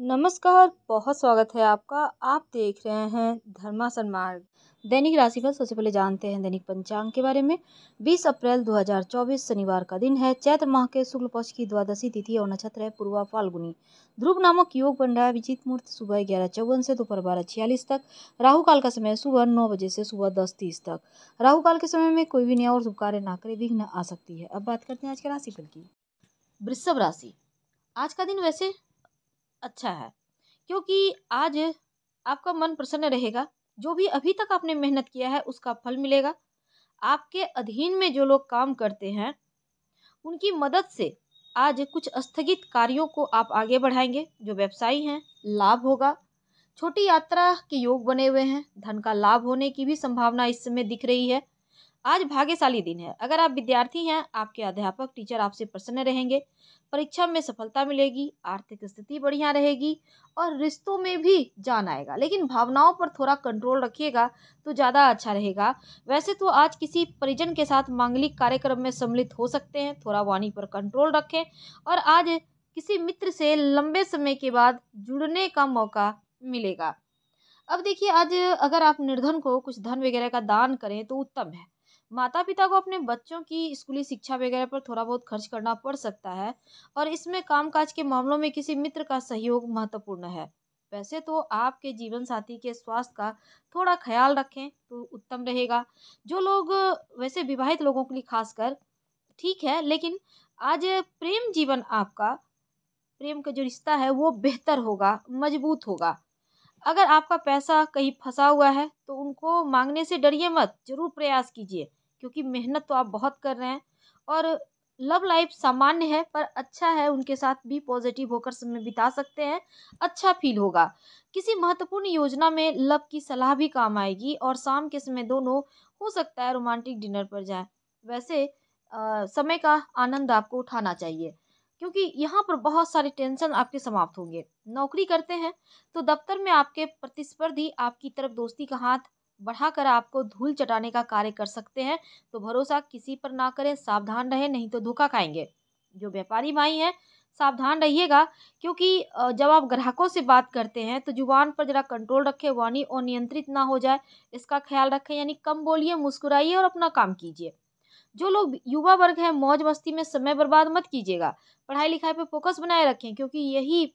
नमस्कार बहुत स्वागत है आपका आप देख रहे हैं धर्मासन मार्ग दैनिक राशिफल सबसे पहले जानते हैं दैनिक पंचांग के बारे में 20 अप्रैल 2024 शनिवार का दिन है चैत्र माह के शुक्ल पक्ष की द्वादशी तिथि और नक्षत्र है पूर्वा फाल्गुनी ध्रुव नामक योग बन रहा है विजित मुहूर्त सुबह ग्यारह चौवन से दोपहर बारह छियालीस तक राहु काल का समय सुबह नौ बजे से सुबह दस तीस तक राहु काल के समय में कोई भी नया और शुभ कार्य ना करे विघ्न आ सकती है अब बात करते हैं आज के राशिफल की वृषभ राशि आज का दिन वैसे अच्छा है क्योंकि आज आपका मन प्रसन्न रहेगा जो भी अभी तक आपने मेहनत किया है उसका फल मिलेगा आपके अधीन में जो लोग काम करते हैं उनकी मदद से आज कुछ स्थगित कार्यों को आप आगे बढ़ाएंगे जो व्यवसायी हैं लाभ होगा छोटी यात्रा के योग बने हुए हैं धन का लाभ होने की भी संभावना इस समय दिख रही है आज भाग्यशाली दिन है अगर आप विद्यार्थी हैं आपके अध्यापक टीचर आपसे प्रसन्न रहेंगे परीक्षा में सफलता मिलेगी आर्थिक स्थिति बढ़िया रहेगी और रिश्तों में भी जान आएगा लेकिन भावनाओं पर थोड़ा कंट्रोल रखिएगा तो ज़्यादा अच्छा रहेगा वैसे तो आज किसी परिजन के साथ मांगलिक कार्यक्रम में सम्मिलित हो सकते हैं थोड़ा वाणी पर कंट्रोल रखें और आज किसी मित्र से लंबे समय के बाद जुड़ने का मौका मिलेगा अब देखिए आज अगर आप निर्धन को कुछ धन वगैरह का दान करें तो उत्तम है माता पिता को अपने बच्चों की स्कूली शिक्षा वगैरह पर थोड़ा बहुत खर्च करना पड़ सकता है और इसमें कामकाज के मामलों में किसी मित्र का सहयोग महत्वपूर्ण है वैसे तो आपके जीवन साथी के स्वास्थ्य का थोड़ा ख्याल रखें तो उत्तम रहेगा जो लोग वैसे विवाहित लोगों के लिए खासकर ठीक है लेकिन आज प्रेम जीवन आपका प्रेम का जो रिश्ता है वो बेहतर होगा मजबूत होगा अगर आपका पैसा कहीं फंसा हुआ है तो उनको मांगने से डरिए मत जरूर प्रयास कीजिए क्योंकि मेहनत तो आप बहुत कर रहे हैं और लव लाइफ सामान्य है पर अच्छा है उनके साथ भी पॉजिटिव होकर समय बिता सकते हैं अच्छा फील होगा किसी महत्वपूर्ण योजना में लव की सलाह भी काम आएगी और शाम के समय दोनों हो सकता है रोमांटिक डिनर पर जाए वैसे आ, समय का आनंद आपको उठाना चाहिए क्योंकि यहाँ पर बहुत सारे टेंशन आपके समाप्त होंगे नौकरी करते हैं तो दफ्तर में आपके प्रतिस्पर्धी आपकी तरफ दोस्ती का हाथ बढ़ाकर आपको धूल चटाने का कार्य कर सकते हैं तो भरोसा किसी पर ना करें सावधान रहें नहीं तो धोखा खाएंगे जो व्यापारी भाई हैं सावधान रहिएगा क्योंकि जब आप ग्राहकों से बात करते हैं तो जुबान पर ज़रा कंट्रोल रखें वाणी और नियंत्रित ना हो जाए इसका ख्याल रखें यानी कम बोलिए मुस्कुराइए और अपना काम कीजिए जो लोग युवा वर्ग हैं मौज मस्ती में समय बर्बाद मत कीजिएगा पढ़ाई लिखाई पर फोकस बनाए रखें क्योंकि यही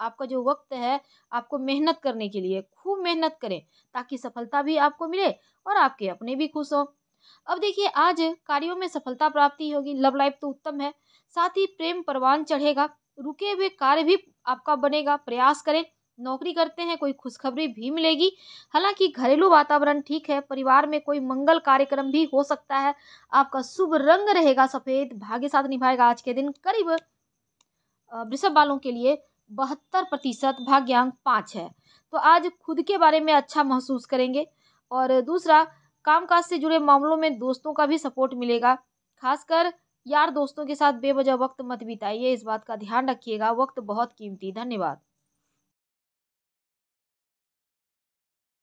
आपका जो वक्त है आपको मेहनत करने के लिए खूब मेहनत करें ताकि सफलता भी आपको मिले और आपके अपने भी खुश हो अब देखिए आज कार्यों में सफलता प्राप्ति होगी लव लाइफ तो उत्तम है साथ ही प्रेम परवान चढ़ेगा रुके हुए कार्य भी आपका बनेगा प्रयास करें नौकरी करते हैं कोई खुशखबरी भी मिलेगी हालांकि घरेलू वातावरण ठीक है परिवार में कोई मंगल कार्यक्रम भी हो सकता है आपका शुभ रंग रहेगा सफेद भाग्य साथ निभाएगा आज के दिन करीब वृषभ वालों के लिए बहत्तर प्रतिशत भाग्यांक पाँच है तो आज खुद के बारे में अच्छा महसूस करेंगे और दूसरा कामकाज से जुड़े मामलों में दोस्तों का भी सपोर्ट मिलेगा खासकर यार दोस्तों के साथ बेवजह वक्त मत बिताइए इस बात का ध्यान रखिएगा वक्त बहुत कीमती धन्यवाद